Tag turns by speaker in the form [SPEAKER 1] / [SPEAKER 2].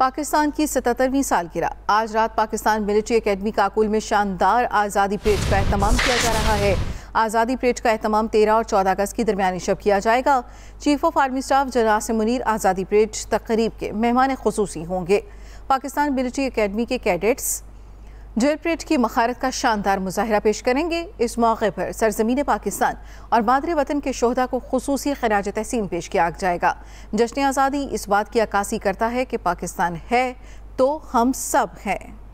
[SPEAKER 1] पाकिस्तान की सतहत्तरवीं सालगिरह आज रात पाकिस्तान मिलिट्री एकेडमी काकुल में शानदार आज़ादी परेड का अहतमाम किया जा रहा है आज़ादी परेड का अहतमाम तेरह और चौदह अगस्त की दरमियानी शब किया जाएगा चीफ ऑफ आर्मी स्टाफ जनास मुनीर आज़ादी परेड तकरीब के मेहमान खसूसी होंगे पाकिस्तान मिलिट्री अकेडमी के कैडेट्स जेल परेड की महारत का शानदार मुजाहरा पेश करेंगे इस मौके पर सरजमीन पाकिस्तान और मादर वतन के शहदा को खसूसी खराज तहसीन पेश किया जाएगा जश्न आज़ादी इस बात की अक्सी करता है कि पाकिस्तान है तो हम सब हैं